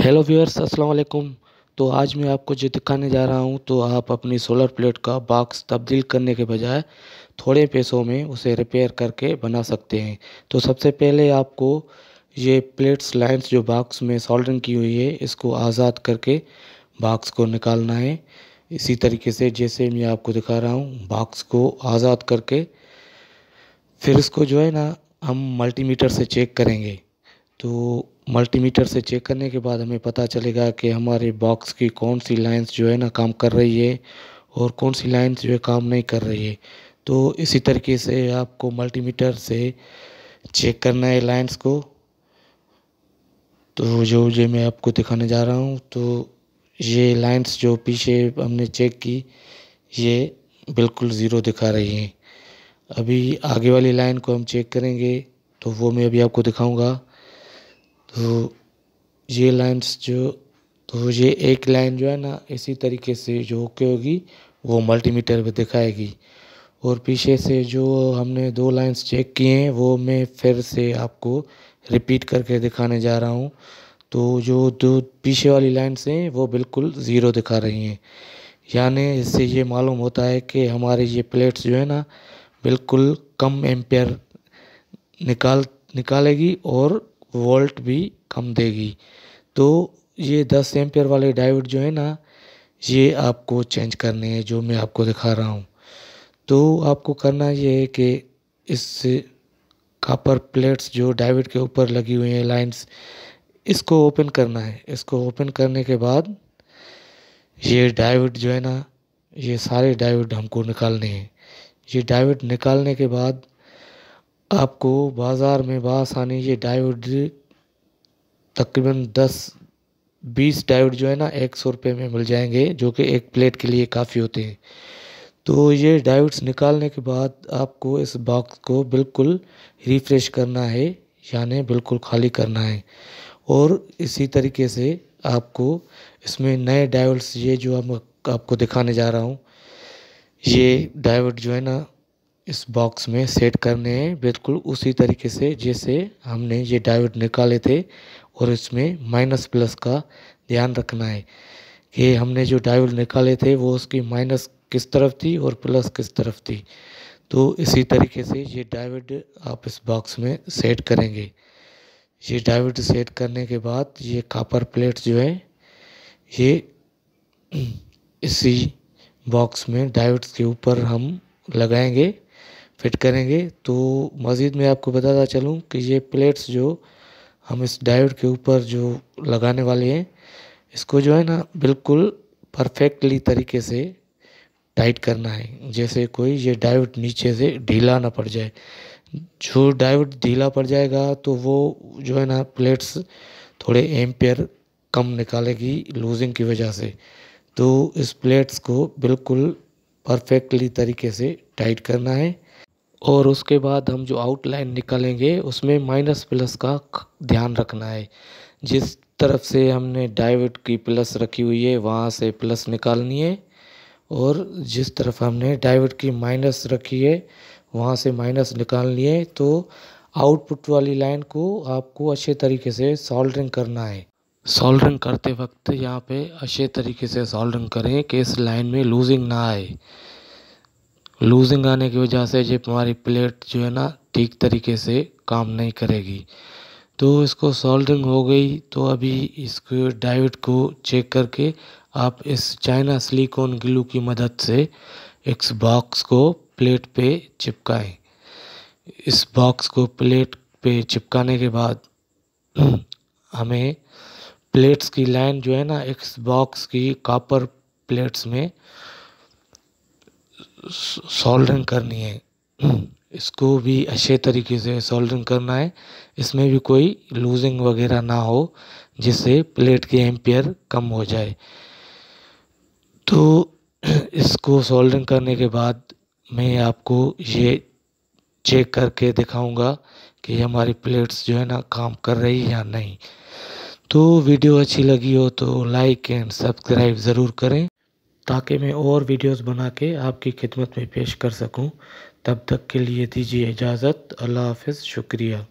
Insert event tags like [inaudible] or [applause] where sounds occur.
hello viewers अस्सलाम वालेकुम तो आज मैं आपको जो दिखाने जा रहा हूं तो आप अपनी सोलर प्लेट का बॉक्स तब्दील करने के बजाय थोड़े पैसों में उसे रिपेयर करके बना सकते हैं तो सबसे पहले आपको ये प्लेट्स लाइंस जो बॉक्स में सोल्डरिंग की हुई है इसको आज़ाद करके बॉक्स को निकालना है इसी तरीके से जैसे मैं आपको दिखा रहा हूँ बॉक्स को आज़ाद करके फिर इसको जो है ना हम मल्टीमीटर से चेक करेंगे तो मल्टीमीटर से चेक करने के बाद हमें पता चलेगा कि हमारे बॉक्स की कौन सी लाइंस जो है ना काम कर रही है और कौन सी लाइंस जो है काम नहीं कर रही है तो इसी तरीके से आपको मल्टीमीटर से चेक करना है लाइंस को तो जो जो मैं आपको दिखाने जा रहा हूँ तो ये लाइंस जो पीछे हमने चेक की ये बिल्कुल ज़ीरो दिखा रही हैं अभी आगे वाली लाइन को हम चेक करेंगे तो वो मैं अभी आपको दिखाऊँगा तो ये लाइन्स जो तो ये एक लाइन जो है ना इसी तरीके से जो ओके होगी वो मल्टीमीटर पे दिखाएगी और पीछे से जो हमने दो लाइंस चेक किए हैं वो मैं फिर से आपको रिपीट करके दिखाने जा रहा हूँ तो जो दो पीछे वाली लाइन्स हैं वो बिल्कुल ज़ीरो दिखा रही हैं यानी इससे ये मालूम होता है कि हमारे ये प्लेट्स जो है ना बिल्कुल कम एम्पेयर निकाल निकालेगी और वोल्ट भी कम देगी तो ये दस एम्पियर वाले डायोड जो है ना ये आपको चेंज करने हैं जो मैं आपको दिखा रहा हूँ तो आपको करना ये है कि इस कापर प्लेट्स जो डायोड के ऊपर लगी हुई हैं लाइंस इसको ओपन करना है इसको ओपन करने के बाद ये डायोड जो है ना ये सारे डायोड हमको निकालने हैं ये डायोड निकालने के बाद आपको बाज़ार में आने ये डायोड तकरीबन दस बीस डायोड जो है ना एक सौ रुपये में मिल जाएंगे जो कि एक प्लेट के लिए काफ़ी होते हैं तो ये डायोड्स निकालने के बाद आपको इस बॉक्स को बिल्कुल रिफ्रेश करना है यानी बिल्कुल खाली करना है और इसी तरीके से आपको इसमें नए डायोड्स ये जो हम आपको दिखाने जा रहा हूँ ये डायोड जो है ना इस बॉक्स में सेट करने हैं बिल्कुल उसी तरीके से जैसे हमने ये डायोड निकाले थे और इसमें माइनस प्लस का ध्यान रखना है कि हमने जो डायोड निकाले थे वो उसकी माइनस किस तरफ थी और प्लस किस तरफ थी तो इसी तरीके से ये डायोड आप इस बॉक्स में सेट करेंगे ये डायोड सेट करने के बाद ये कापर प्लेट जो है ये [clears throat] इसी बॉक्स में डायोड्स के ऊपर हम लगाएंगे फिट करेंगे तो मज़ीद मैं आपको बताता चलूँ कि ये प्लेट्स जो हम इस डायोड के ऊपर जो लगाने वाले हैं इसको जो है ना बिल्कुल परफेक्टली तरीके से टाइट करना है जैसे कोई ये डायोड नीचे से ढीला ना पड़ जाए जो डायोड ढीला पड़ जाएगा तो वो जो है ना प्लेट्स थोड़े एम्पेयर कम निकालेगी लूजिंग की वजह से तो इस प्लेट्स को बिल्कुल परफेक्टली तरीके से टाइट करना है और उसके बाद हम जो आउटलाइन निकालेंगे उसमें माइनस प्लस का ध्यान रखना है जिस तरफ से हमने डाइवर्ट की प्लस रखी हुई है वहाँ से प्लस निकालनी है और जिस तरफ हमने डाइवर्ट की माइनस रखी है वहाँ से माइनस निकालनी है तो आउटपुट वाली लाइन को आपको अच्छे तरीके से सॉल्डरिंग करना है सॉल्डरिंग करते वक्त यहाँ पे अच्छे तरीके से सॉल्डरिंग करें कि इस लाइन में लूजिंग ना आए लूजिंग आने की वजह से जब हमारी प्लेट जो है ना ठीक तरीके से काम नहीं करेगी तो इसको सोल्डरिंग हो गई तो अभी इसको डाइविट को चेक करके आप इस चाइना सिलिकॉन ग्लू की मदद से इस बॉक्स को प्लेट पे चिपकाएं इस बॉक्स को प्लेट पे चिपकाने के बाद [clears throat] हमें प्लेट्स की लाइन जो है ना इस बॉक्स की कापर प्लेट्स में सोल्डरिंग करनी है हम्म, इसको भी अच्छे तरीके से सोल्डरिंग करना है इसमें भी कोई लूजिंग वगैरह ना हो जिससे प्लेट के एम्पियर कम हो जाए तो [clears throat] इसको सोल्डरिंग करने के बाद मैं आपको ये चेक करके दिखाऊंगा कि हमारी प्लेट्स जो है ना काम कर रही या नहीं तो वीडियो अच्छी लगी हो तो लाइक एंड सब्सक्राइब ज़रूर करें ताकि मैं और वीडियोस बना के आपकी खिदमत में पेश कर सकूं तब तक के लिए दीजिए इजाज़त अल्लाह हाफ़िज़ शुक्रिया